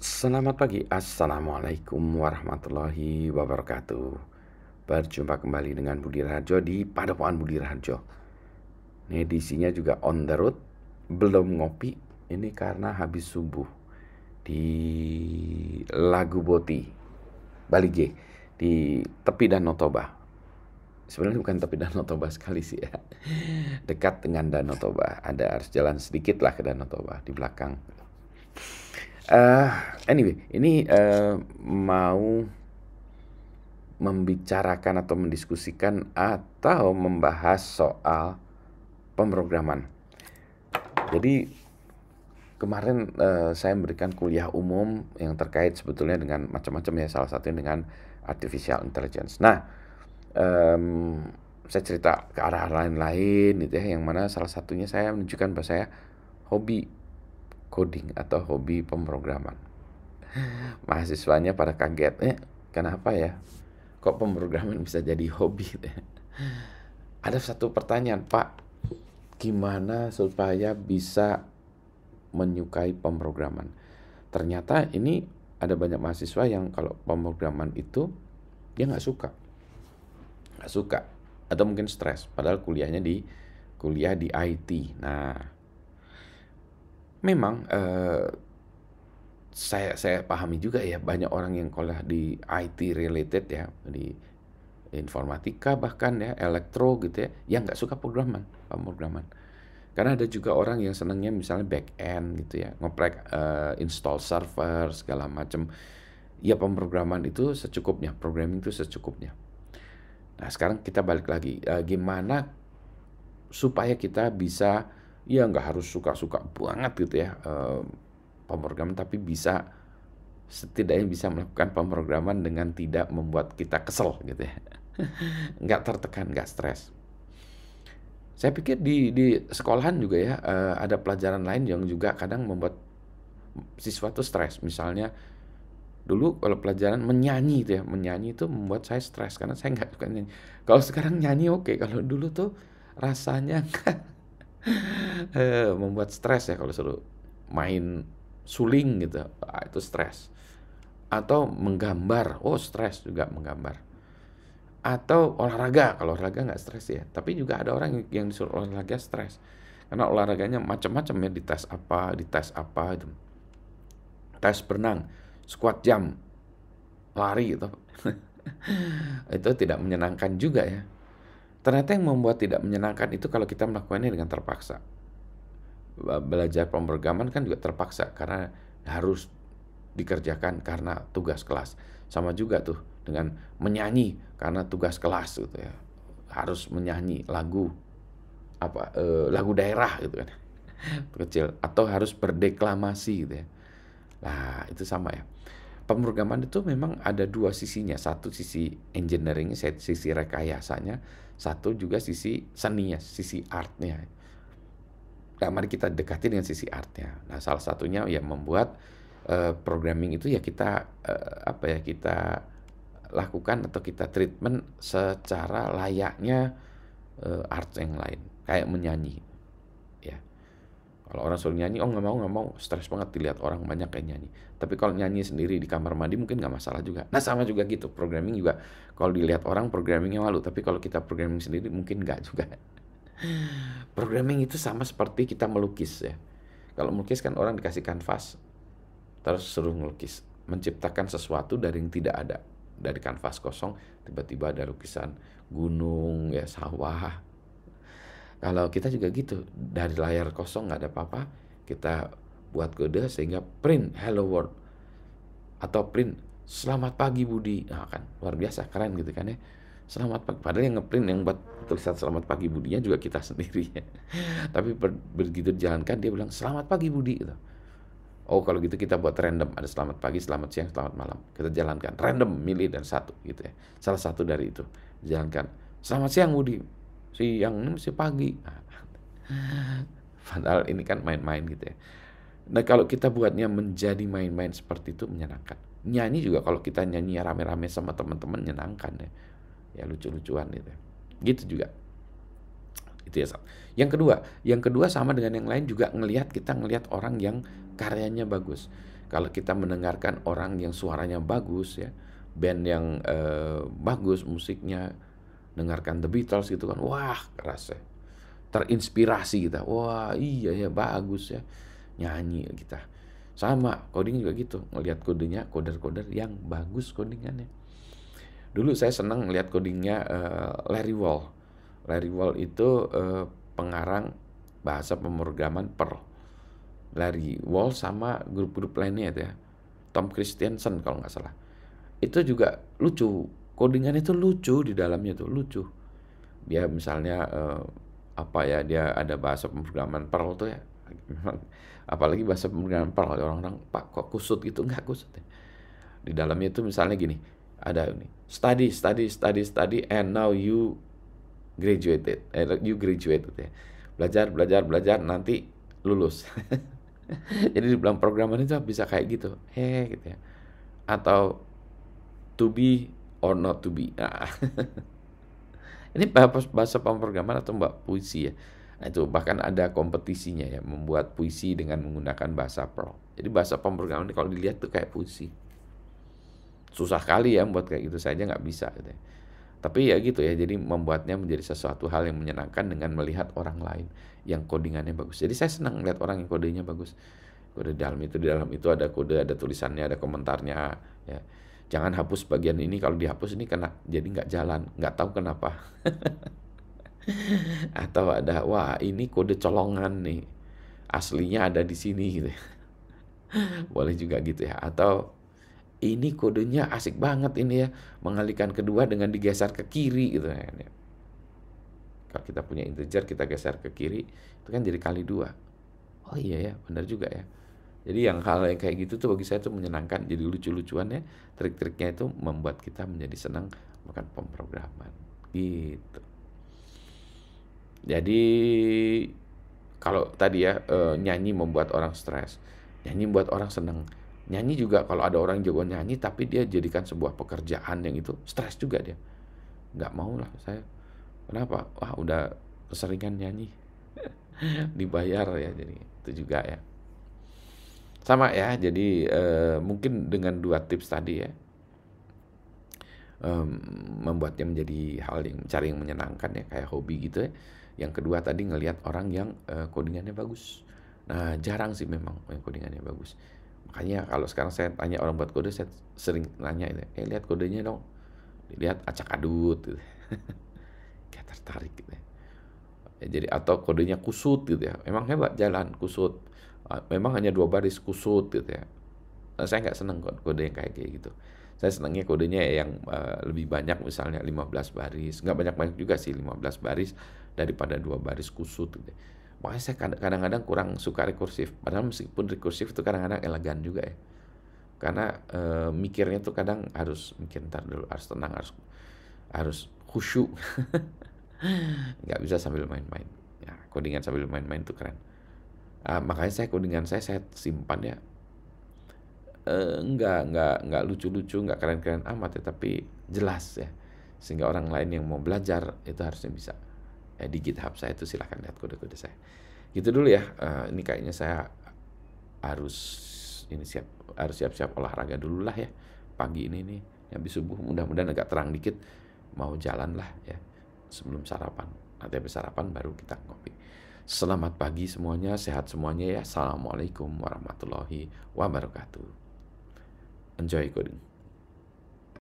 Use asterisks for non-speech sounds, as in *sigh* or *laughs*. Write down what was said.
Selamat pagi, Assalamualaikum warahmatullahi wabarakatuh Berjumpa kembali dengan Budi Rajo di Padepokan Budi Rajo Ini edisinya juga on the road Belum ngopi, ini karena habis subuh Di Lagu Boti, Bali G Di tepi Danau Toba Sebenarnya bukan tepi Danau Toba sekali sih ya *laughs* Dekat dengan Danau Toba Ada harus jalan sedikit lah ke Danau Toba di belakang Uh, anyway, ini uh, mau membicarakan atau mendiskusikan atau membahas soal pemrograman. Jadi kemarin uh, saya memberikan kuliah umum yang terkait sebetulnya dengan macam-macam ya salah satunya dengan artificial intelligence. Nah, um, saya cerita ke arah lain-lain gitu ya yang mana salah satunya saya menunjukkan bahwa saya hobi coding atau hobi pemrograman. Mahasiswanya pada kaget, eh kenapa ya? Kok pemrograman bisa jadi hobi? *laughs* Ada satu pertanyaan, Pak. Gimana supaya bisa menyukai pemrograman? Ternyata ini ada banyak mahasiswa yang kalau pemrograman itu dia nggak suka. Nggak suka. Atau mungkin stres, padahal kuliahnya di kuliah di IT. Nah, memang uh, saya saya pahami juga ya banyak orang yang kuliah di IT related ya di informatika bahkan ya elektro gitu ya yang nggak suka programan pemrograman karena ada juga orang yang senangnya misalnya back end gitu ya ngoprek uh, eh, install server segala macam ya pemrograman itu secukupnya programming itu secukupnya nah sekarang kita balik lagi uh, gimana supaya kita bisa ya nggak harus suka-suka banget gitu ya e, pemrograman tapi bisa setidaknya bisa melakukan pemrograman dengan tidak membuat kita kesel gitu ya *laughs* nggak tertekan nggak stres saya pikir di di sekolahan juga ya e, ada pelajaran lain yang juga kadang membuat siswa tuh stres misalnya dulu kalau pelajaran menyanyi itu ya menyanyi itu membuat saya stres karena saya nggak suka nyanyi kalau sekarang nyanyi oke okay. kalau dulu tuh rasanya *laughs* *laughs* Eh, membuat stres ya kalau suruh main suling gitu ah, itu stres atau menggambar oh stres juga menggambar atau olahraga kalau olahraga nggak stres ya tapi juga ada orang yang disuruh olahraga stres karena olahraganya macam-macam ya di tes apa di tes apa itu tes berenang squat jam lari gitu *laughs* itu tidak menyenangkan juga ya ternyata yang membuat tidak menyenangkan itu kalau kita melakukannya dengan terpaksa belajar pemrograman kan juga terpaksa karena harus dikerjakan karena tugas kelas. Sama juga tuh dengan menyanyi karena tugas kelas gitu ya. Harus menyanyi lagu apa e, lagu daerah gitu kan. *laughs* Kecil atau harus berdeklamasi gitu ya. Nah, itu sama ya. Pemrograman itu memang ada dua sisinya. Satu sisi engineering, sisi rekayasanya, satu juga sisi seninya, sisi artnya. Nah, mari kita dekati dengan sisi artnya. Nah, salah satunya ya membuat uh, programming itu ya kita uh, apa ya kita lakukan atau kita treatment secara layaknya uh, eh, art yang lain, kayak menyanyi. Ya. Kalau orang suruh nyanyi, oh nggak mau nggak mau, stres banget dilihat orang banyak kayak nyanyi. Tapi kalau nyanyi sendiri di kamar mandi mungkin nggak masalah juga. Nah sama juga gitu, programming juga. Kalau dilihat orang programmingnya malu, tapi kalau kita programming sendiri mungkin nggak juga. *laughs* Programming itu sama seperti kita melukis ya. Kalau melukis kan orang dikasih kanvas, terus suruh melukis, menciptakan sesuatu dari yang tidak ada. Dari kanvas kosong tiba-tiba ada lukisan gunung, ya sawah. Kalau kita juga gitu, dari layar kosong nggak ada apa-apa, kita buat kode sehingga print hello world atau print selamat pagi Budi. Nah, kan luar biasa keren gitu kan ya selamat pagi padahal yang ngeprint yang buat tulisan selamat pagi Budinya juga kita *laughs* sendiri tapi begitu dijalankan dia bilang selamat pagi Budi gitu. oh kalau gitu kita buat random ada selamat pagi selamat siang selamat malam kita jalankan random milih dan satu gitu ya salah satu dari itu jalankan selamat siang Budi siang ini si pagi *laughs* padahal ini kan main-main gitu ya Nah kalau kita buatnya menjadi main-main seperti itu menyenangkan. Nyanyi juga kalau kita nyanyi rame-rame sama teman-teman menyenangkan ya ya lucu-lucuan gitu gitu juga itu ya yang kedua yang kedua sama dengan yang lain juga ngelihat kita ngelihat orang yang karyanya bagus kalau kita mendengarkan orang yang suaranya bagus ya band yang eh, bagus musiknya dengarkan The Beatles gitu kan wah rasa ya. terinspirasi kita wah iya ya bagus ya nyanyi kita sama coding juga gitu ngelihat kodenya koder-koder yang bagus codingannya dulu saya senang lihat codingnya uh, Larry Wall Larry Wall itu uh, pengarang bahasa pemrograman Perl Larry Wall sama grup-grup lainnya ya Tom Christiansen kalau nggak salah itu juga lucu codingan itu lucu di dalamnya tuh lucu dia misalnya uh, apa ya dia ada bahasa pemrograman Perl tuh ya apalagi bahasa pemrograman Perl orang-orang pak kok kusut gitu nggak kusut ya. di dalamnya itu misalnya gini ada ini study study study study and now you graduated eh, you graduated ya belajar belajar belajar nanti lulus *laughs* jadi di dalam programan itu bisa kayak gitu heh gitu ya atau to be or not to be nah, *laughs* ini bahasa pemrograman atau mbak puisi ya nah, itu bahkan ada kompetisinya ya membuat puisi dengan menggunakan bahasa pro jadi bahasa pemrograman kalau dilihat tuh kayak puisi susah kali ya buat kayak gitu saja nggak bisa gitu ya. Tapi ya gitu ya, jadi membuatnya menjadi sesuatu hal yang menyenangkan dengan melihat orang lain yang kodingannya bagus. Jadi saya senang melihat orang yang kodenya bagus. Kode dalam itu di dalam itu ada kode, ada tulisannya, ada komentarnya. Ya. Jangan hapus bagian ini, kalau dihapus ini kena jadi nggak jalan, nggak tahu kenapa. *laughs* Atau ada wah ini kode colongan nih, aslinya ada di sini gitu. ya. *laughs* Boleh juga gitu ya. Atau ini kodenya asik banget ini ya mengalihkan kedua dengan digeser ke kiri gitu kan ya. Kalau kita punya integer kita geser ke kiri itu kan jadi kali dua. Oh iya. iya ya benar juga ya. Jadi yang hal yang kayak gitu tuh bagi saya tuh menyenangkan jadi lucu-lucuan ya trik-triknya itu membuat kita menjadi senang bukan pemrograman gitu. Jadi kalau tadi ya e, nyanyi membuat orang stres, nyanyi membuat orang senang Nyanyi juga kalau ada orang jago nyanyi tapi dia jadikan sebuah pekerjaan yang itu stres juga dia. Nggak mau lah saya. Kenapa? Wah udah keseringan nyanyi. *laughs* Dibayar ya jadi itu juga ya. Sama ya jadi e, mungkin dengan dua tips tadi ya. E, membuatnya menjadi hal yang cari yang menyenangkan ya kayak hobi gitu ya. Yang kedua tadi ngelihat orang yang e, codingannya bagus. Nah jarang sih memang yang codingannya bagus makanya kalau sekarang saya tanya orang buat kode saya sering nanya ini eh lihat kodenya dong lihat acak adut gitu. *laughs* kayak tertarik gitu ya. ya, jadi atau kodenya kusut gitu ya memang hebat jalan kusut ah, memang hanya dua baris kusut gitu ya nah, saya nggak seneng kode yang kayak kayak gitu saya senangnya kodenya yang uh, lebih banyak misalnya 15 baris nggak banyak banyak juga sih 15 baris daripada dua baris kusut gitu ya makanya saya kadang-kadang kurang suka rekursif padahal meskipun rekursif itu kadang-kadang elegan juga ya karena e, mikirnya tuh kadang harus mikir ntar dulu harus tenang harus harus khusyuk *laughs* nggak bisa sambil main-main ya kodingan sambil main-main tuh keren uh, makanya saya kodingan saya saya simpan ya uh, nggak nggak nggak lucu-lucu nggak keren-keren amat ya tapi jelas ya sehingga orang lain yang mau belajar itu harusnya bisa Eh, di GitHub saya itu silahkan lihat kode-kode saya. Gitu dulu ya. Uh, ini kayaknya saya harus ini siap harus siap-siap olahraga dulu lah ya pagi ini nih habis subuh mudah-mudahan agak terang dikit mau jalan lah ya sebelum sarapan nanti habis sarapan baru kita ngopi selamat pagi semuanya sehat semuanya ya assalamualaikum warahmatullahi wabarakatuh enjoy coding